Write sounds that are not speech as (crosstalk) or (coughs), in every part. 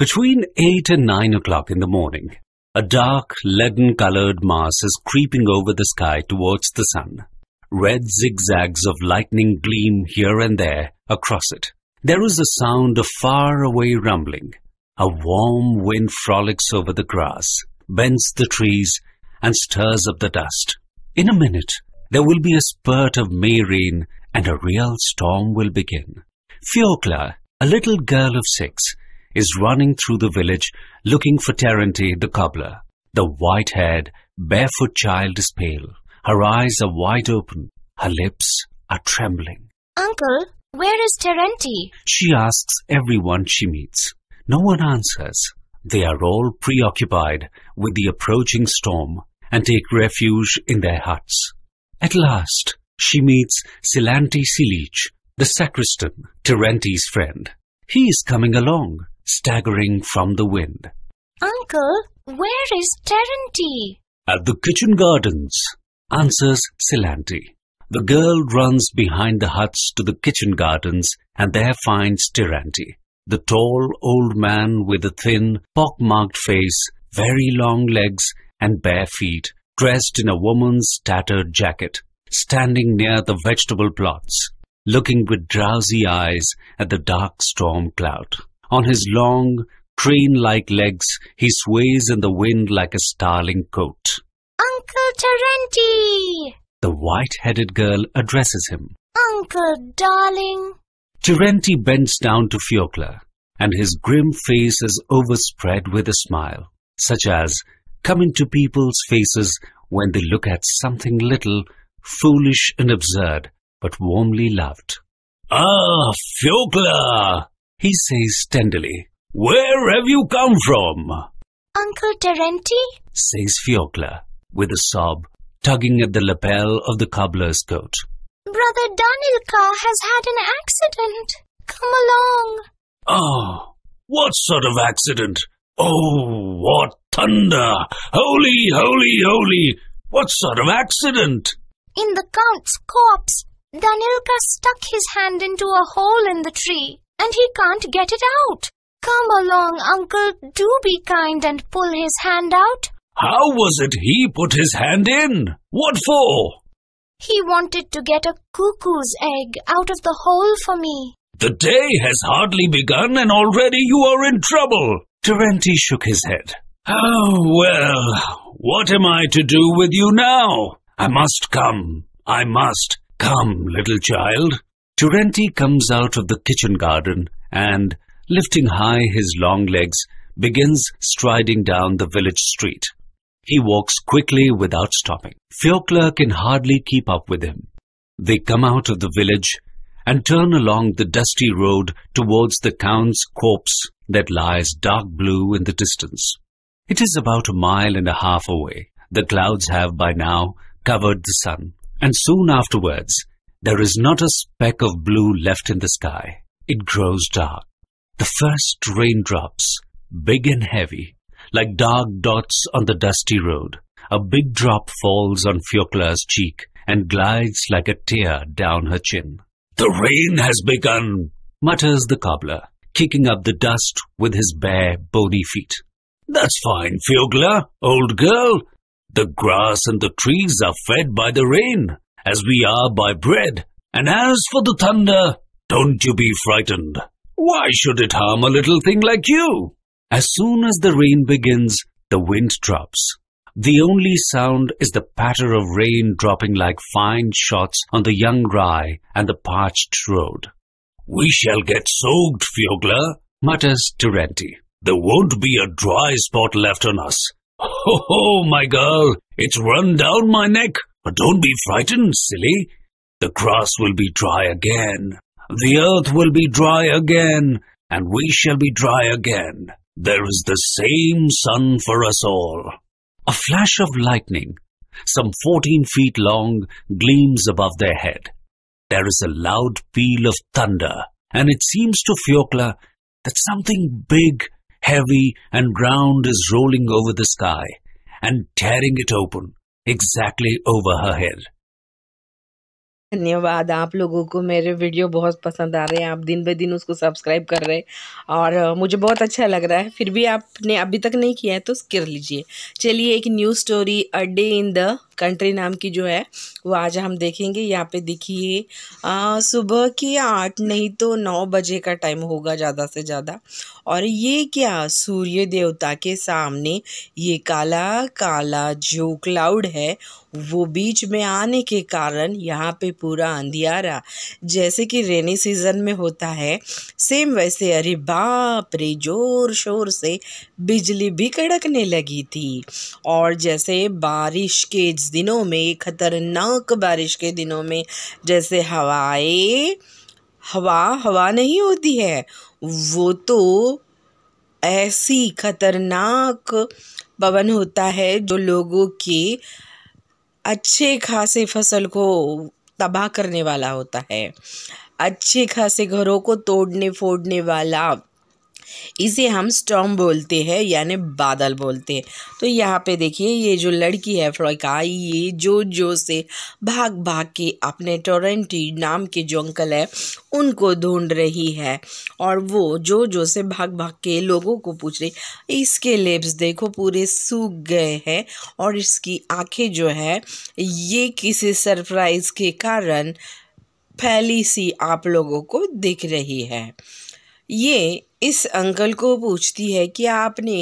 Between eight and nine o'clock in the morning, a dark, leaden-colored mass is creeping over the sky towards the sun. Red zigzags of lightning gleam here and there across it. There is a sound of far-away rumbling. A warm wind frolics over the grass, bends the trees, and stirs up the dust. In a minute, there will be a spurt of May rain, and a real storm will begin. Fiocla, a little girl of six, is running through the village looking for Terenti, the cobbler. The white-haired, barefoot child is pale. Her eyes are wide open. Her lips are trembling. Uncle, where is Terenti? She asks everyone she meets. No one answers. They are all preoccupied with the approaching storm and take refuge in their huts. At last, she meets Silanti Silich, the sacristan, Terenti's friend. He is coming along, staggering from the wind. Uncle, where is Terenti? At the kitchen gardens, answers Silanti. The girl runs behind the huts to the kitchen gardens and there finds Tiranti, the tall old man with a thin, pockmarked face, very long legs and bare feet, dressed in a woman's tattered jacket, standing near the vegetable plots, looking with drowsy eyes at the dark storm cloud. On his long, crane-like legs, he sways in the wind like a starling coat. Uncle Tarenti! The white-headed girl addresses him. Uncle darling! Tarenti bends down to Fiocla, and his grim face is overspread with a smile, such as coming to people's faces when they look at something little, foolish and absurd, but warmly loved. Ah, Fiocla! He says tenderly, Where have you come from? Uncle Terenti, says Fiocla, with a sob, tugging at the lapel of the cobbler's coat. Brother Danilka has had an accident. Come along. Oh, what sort of accident? Oh, what thunder! Holy, holy, holy! What sort of accident? In the Count's corpse, Danilka stuck his hand into a hole in the tree and he can't get it out. Come along, Uncle. Do be kind and pull his hand out. How was it he put his hand in? What for? He wanted to get a cuckoo's egg out of the hole for me. The day has hardly begun and already you are in trouble. Terenti shook his head. Oh, well, what am I to do with you now? I must come. I must. Come, little child. Turenti comes out of the kitchen garden and, lifting high his long legs, begins striding down the village street. He walks quickly without stopping. Fiocla can hardly keep up with him. They come out of the village and turn along the dusty road towards the Count's corpse that lies dark blue in the distance. It is about a mile and a half away. The clouds have by now covered the sun, and soon afterwards there is not a speck of blue left in the sky. It grows dark. The first raindrops, big and heavy, like dark dots on the dusty road. A big drop falls on Fiocla's cheek and glides like a tear down her chin. The rain has begun, mutters the cobbler, kicking up the dust with his bare, bony feet. That's fine, Fiogla, old girl. The grass and the trees are fed by the rain as we are by bread. And as for the thunder, don't you be frightened. Why should it harm a little thing like you? As soon as the rain begins, the wind drops. The only sound is the patter of rain dropping like fine shots on the young rye and the parched road. We shall get soaked, Fiogler, mutters Terenti, There won't be a dry spot left on us. Ho ho, my girl, it's run down my neck. But don't be frightened, silly. The grass will be dry again. The earth will be dry again, and we shall be dry again. There is the same sun for us all. A flash of lightning, some fourteen feet long, gleams above their head. There is a loud peal of thunder, and it seems to Fiocla that something big, heavy, and round is rolling over the sky and tearing it open. Exactly over her head. धन्यवाद आप लोगों को मेरे video बहुत पसंद आ रहे हैं आप दिन ब दिन उसको सब्सक्राइब कर रहे हैं और मुझे बहुत अच्छा लग रहा है फिर भी आपने अभी तक नहीं किया है तो कर लीजिए चलिए एक new story a day in the country नाम की जो है वो आज हम देखेंगे यहाँ पे देखिए सुबह के आठ नहीं तो नौ बजे का टाइम होगा ज़्यादा से ज़्यादा और ये क्या सूर्य देवता के सामने ये काला काला जो क्लाउड है वो बीच में आने के कारण यहाँ पे पूरा अंधियारा जैसे कि रेनी सीजन में होता है सेम वैसे अरे बाप रे जोर शोर से बिजली भी कड़कने लगी थी और जैसे बारिश के दिनों में ख़तरनाक बारिश के दिनों में जैसे हवाए हवा हवा नहीं होती है वो तो ऐसी खतरनाक पवन होता है जो लोगों की अच्छे खासे फसल को तबाह करने वाला होता है अच्छे खासे घरों को तोड़ने फोड़ने वाला इसे हम स्टॉम बोलते हैं यानी बादल बोलते हैं तो यहाँ पे देखिए ये जो लड़की है फ्रोका ये जो जो से भाग भाग के अपने टोरेंटी नाम के जो अंकल है उनको ढूंढ रही है और वो जो जो से भाग भाग के लोगों को पूछ रही इसके लिप्स देखो पूरे सूख गए हैं और इसकी आँखें जो है ये किसी सरप्राइज़ के कारण फैली सी आप लोगों को दिख रही है ये इस अंकल को पूछती है कि आपने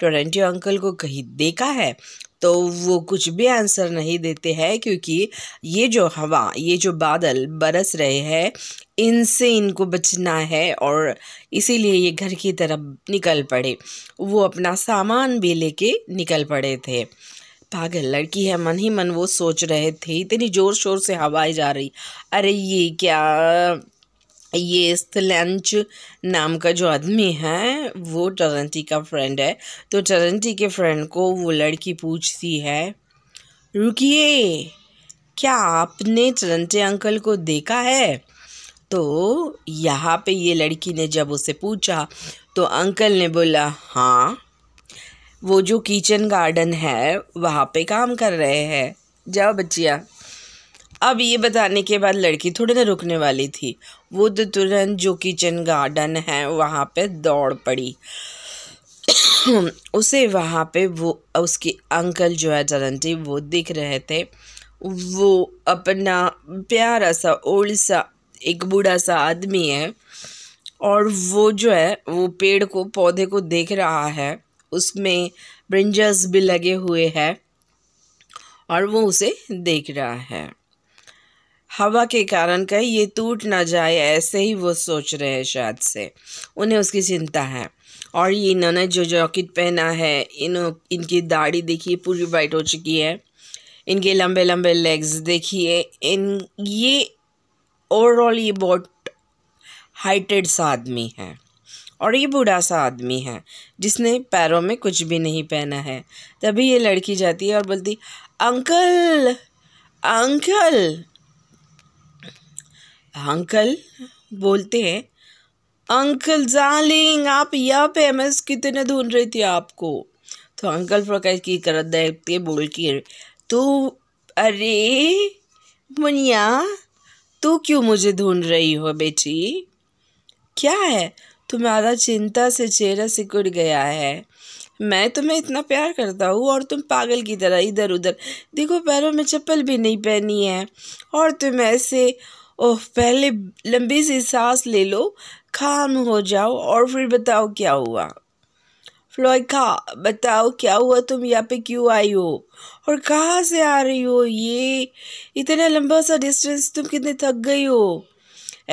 टोरेंटो अंकल को कहीं देखा है तो वो कुछ भी आंसर नहीं देते हैं क्योंकि ये जो हवा ये जो बादल बरस रहे हैं इनसे इनको बचना है और इसीलिए ये घर की तरफ निकल पड़े वो अपना सामान भी लेके निकल पड़े थे पागल लड़की है मन ही मन वो सोच रहे थे इतनी ज़ोर शोर से हवाएं जा रही अरे ये क्या ये स्थलंच नाम का जो आदमी है वो टरंटी का फ्रेंड है तो टरंटी के फ्रेंड को वो लड़की पूछती है रुकिए क्या आपने टरंटे अंकल को देखा है तो यहाँ पे ये लड़की ने जब उसे पूछा तो अंकल ने बोला हाँ वो जो किचन गार्डन है वहाँ पे काम कर रहे हैं जाओ बच्चिया अब ये बताने के बाद लड़की थोड़ी ना रुकने वाली थी वो तो तुरंत जो किचन गार्डन है वहाँ पे दौड़ पड़ी (coughs) उसे वहाँ पे वो उसके अंकल जो है टरंटी वो दिख रहे थे वो अपना प्यारा सा ओल्ड सा एक बूढ़ा सा आदमी है और वो जो है वो पेड़ को पौधे को देख रहा है उसमें ब्रिंजर्स भी लगे हुए हैं और वो उसे देख रहा है हवा के कारण कहीं ये टूट ना जाए ऐसे ही वो सोच रहे हैं शायद से उन्हें उसकी चिंता है और ये इन्होंने जो जॉकेट पहना है इन इनकी दाढ़ी देखिए पूरी वाइट हो चुकी है इनके लंबे लंबे लेग्स देखिए इन ये ओवरऑल ये बहुत हाइटेड सा आदमी है और ये बूढ़ा सा आदमी है जिसने पैरों में कुछ भी नहीं पहना है तभी ये लड़की जाती है और बोलती अंकल अंकल अंकल बोलते हैं अंकल जालिंग आप यहाँ पे एम एस कितने ढूंढ रही थी आपको तो अंकल प्रकाश की करत देखते बोल के तो अरे मुनिया तू क्यों मुझे ढूंढ रही हो बेटी क्या है तुम्हारा चिंता से चेहरा सिकुड़ गया है मैं तुम्हें इतना प्यार करता हूँ और तुम पागल की तरह इधर उधर देखो पैरों में चप्पल भी नहीं पहनी है और तुम ऐसे ओह पहले लंबी सी सांस ले लो खाम हो जाओ और फिर बताओ क्या हुआ फ्लोइका बताओ क्या हुआ तुम यहाँ पे क्यों आई हो और कहाँ से आ रही हो ये इतना लंबा सा डिस्टेंस तुम कितने थक गई हो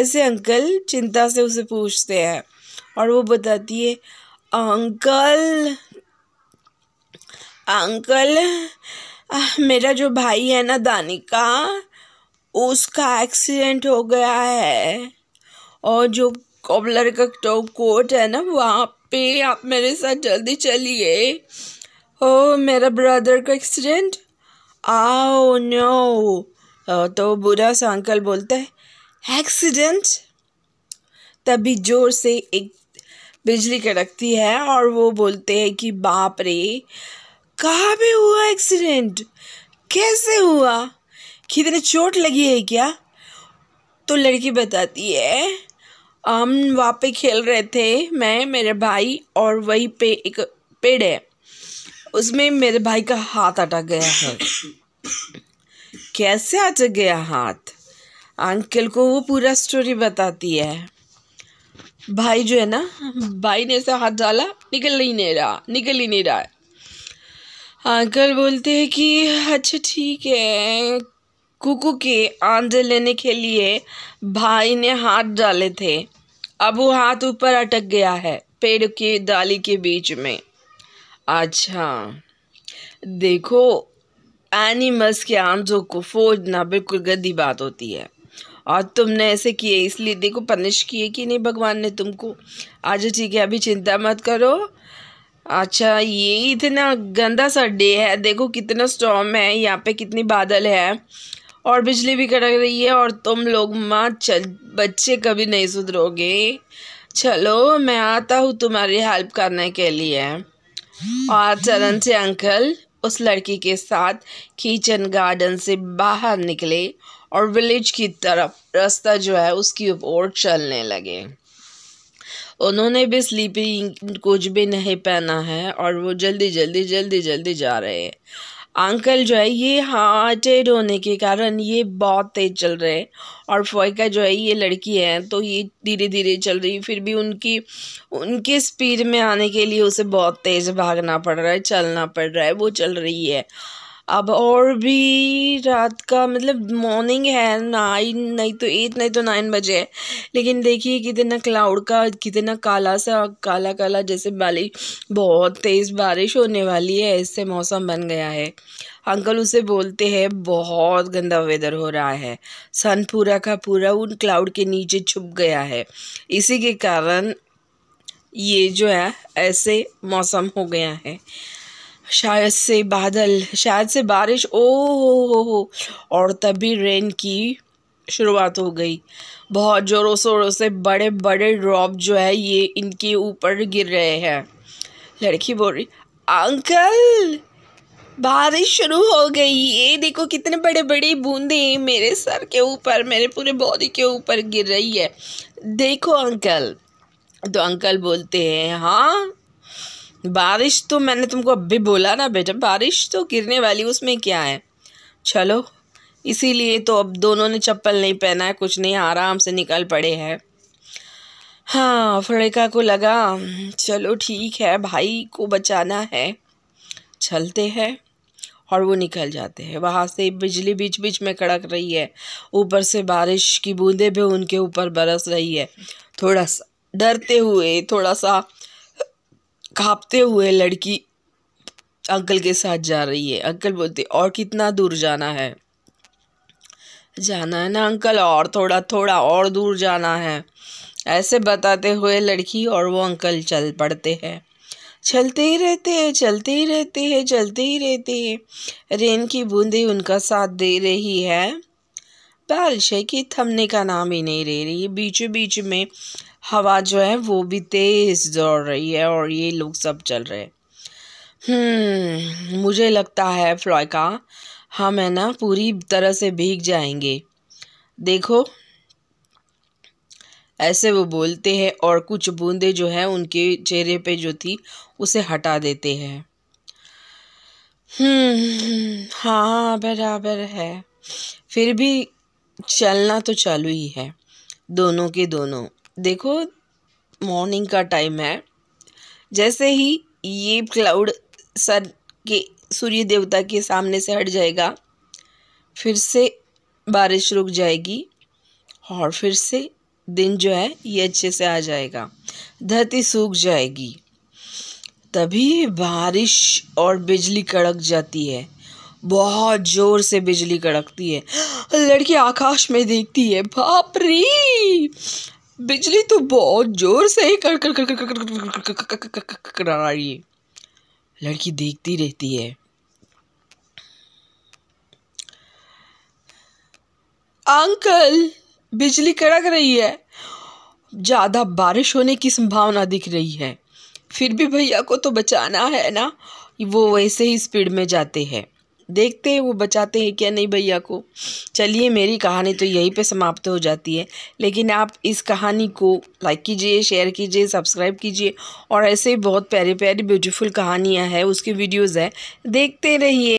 ऐसे अंकल चिंता से उसे पूछते हैं और वो बताती है अंकल अंकल मेरा जो भाई है ना दानिका उसका एक्सीडेंट हो गया है और जो कॉबलर का टॉप कोट है ना वहाँ पे आप मेरे साथ जल्दी चलिए ओ मेरा ब्रदर का एक्सीडेंट आओ नो तो बुरा सा अंकल बोलता है एक्सीडेंट तभी ज़ोर से एक बिजली कड़कती है और वो बोलते हैं कि बाप रे कहाँ पे हुआ एक्सीडेंट कैसे हुआ कि चोट लगी है क्या तो लड़की बताती है हम वहाँ पे खेल रहे थे मैं मेरे भाई और वहीं पे एक पेड़ है उसमें मेरे भाई का हाथ अटक गया है कैसे अटक गया हाथ अंकल को वो पूरा स्टोरी बताती है भाई जो है ना भाई ने ऐसा हाथ डाला निकल ही नहीं रहा निकल ही नहीं रहा अंकल बोलते हैं कि अच्छा ठीक है कुकू की आंज लेने के लिए भाई ने हाथ डाले थे अब वो हाथ ऊपर अटक गया है पेड़ की डाली के बीच में अच्छा देखो एनिमल्स के आंजों को फोड़ना बिल्कुल गंदी बात होती है और तुमने ऐसे किए इसलिए देखो पनिश किए कि नहीं भगवान ने तुमको अच्छा ठीक है अभी चिंता मत करो अच्छा ये इतना गंदा सा डे है देखो कितना स्टॉम है यहाँ पे कितनी बादल है और बिजली भी कड़क रही है और तुम लोग माँ चल बच्चे कभी नहीं सुधरोगे चलो मैं आता हूँ तुम्हारी हेल्प करने के लिए और चरण से अंकल उस लड़की के साथ किचन गार्डन से बाहर निकले और विलेज की तरफ रास्ता जो है उसकी ओर चलने लगे उन्होंने भी स्लीपिंग कुछ भी नहीं पहना है और वो जल्दी जल्दी जल्दी जल्दी जा रहे हैं अंकल जो है ये हार्टेड होने के कारण ये बहुत तेज़ चल रहे हैं और फोइका जो है ये लड़की है तो ये धीरे धीरे चल रही है फिर भी उनकी उनके स्पीड में आने के लिए उसे बहुत तेज़ भागना पड़ रहा है चलना पड़ रहा है वो चल रही है अब और भी रात का मतलब मॉर्निंग है नाइन नहीं तो एट नहीं तो नाइन बजे है लेकिन देखिए कितना क्लाउड का कितना काला सा काला काला जैसे बाली बहुत तेज़ बारिश होने वाली है ऐसे मौसम बन गया है अंकल उसे बोलते हैं बहुत गंदा वेदर हो रहा है सन पूरा का पूरा उन क्लाउड के नीचे छुप गया है इसी के कारण ये जो है ऐसे मौसम हो गया है शायद से बादल शायद से बारिश ओ हो हो हो और तभी रेन की शुरुआत हो गई बहुत ज़ोरों शोरों से बड़े बड़े ड्रॉप जो है ये इनके ऊपर गिर रहे हैं लड़की बोल रही अंकल बारिश शुरू हो गई ये देखो कितने बड़े बड़े बूंदे मेरे सर के ऊपर मेरे पूरे बॉडी के ऊपर गिर रही है देखो अंकल तो अंकल बोलते हैं हाँ बारिश तो मैंने तुमको अभी बोला ना बेटा बारिश तो गिरने वाली उसमें क्या है चलो इसीलिए तो अब दोनों ने चप्पल नहीं पहना है कुछ नहीं आराम से निकल पड़े हैं हाँ फड़का को लगा चलो ठीक है भाई को बचाना है चलते हैं और वो निकल जाते हैं वहाँ से बिजली बीच बीच में कड़क रही है ऊपर से बारिश की बूंदें भी उनके ऊपर बरस रही है थोड़ा सा डरते हुए थोड़ा सा कांपते हुए लड़की अंकल के साथ जा रही है अंकल बोलते और कितना दूर जाना है जाना है ना अंकल और थोड़ा थोड़ा और दूर जाना है ऐसे बताते हुए लड़की और वो अंकल चल पड़ते हैं चलते ही रहते हैं चलते ही रहते हैं चलते ही रहते हैं रेन की बूंदें उनका साथ दे रही है बारिश है कि थमने का नाम ही नहीं ले रही है बीच बीच में हवा जो है वो भी तेज़ दौड़ रही है और ये लोग सब चल रहे हम्म मुझे लगता है फ्लॉयका हम है ना पूरी तरह से भीग जाएंगे देखो ऐसे वो बोलते हैं और कुछ बूंदे जो है उनके चेहरे पे जो थी उसे हटा देते हैं हम्म हाँ बराबर है फिर भी चलना तो चालू ही है दोनों के दोनों देखो मॉर्निंग का टाइम है जैसे ही ये क्लाउड सन के सूर्य देवता के सामने से हट जाएगा फिर से बारिश रुक जाएगी और फिर से दिन जो है ये अच्छे से आ जाएगा धरती सूख जाएगी तभी बारिश और बिजली कड़क जाती है बहुत जोर से बिजली कड़कती है लड़की आकाश में देखती है बाप रे बिजली तो बहुत जोर से ही कड़ कर रही है लड़की देखती रहती है अंकल बिजली कड़क रही है ज़्यादा बारिश होने की संभावना दिख रही है फिर भी भैया को तो बचाना है ना वो वैसे ही स्पीड में जाते हैं देखते हैं वो बचाते हैं क्या नहीं भैया को चलिए मेरी कहानी तो यहीं पे समाप्त हो जाती है लेकिन आप इस कहानी को लाइक कीजिए शेयर कीजिए सब्सक्राइब कीजिए और ऐसे बहुत प्यारे प्यारे ब्यूटीफुल कहानियाँ हैं उसकी वीडियोज़ हैं देखते रहिए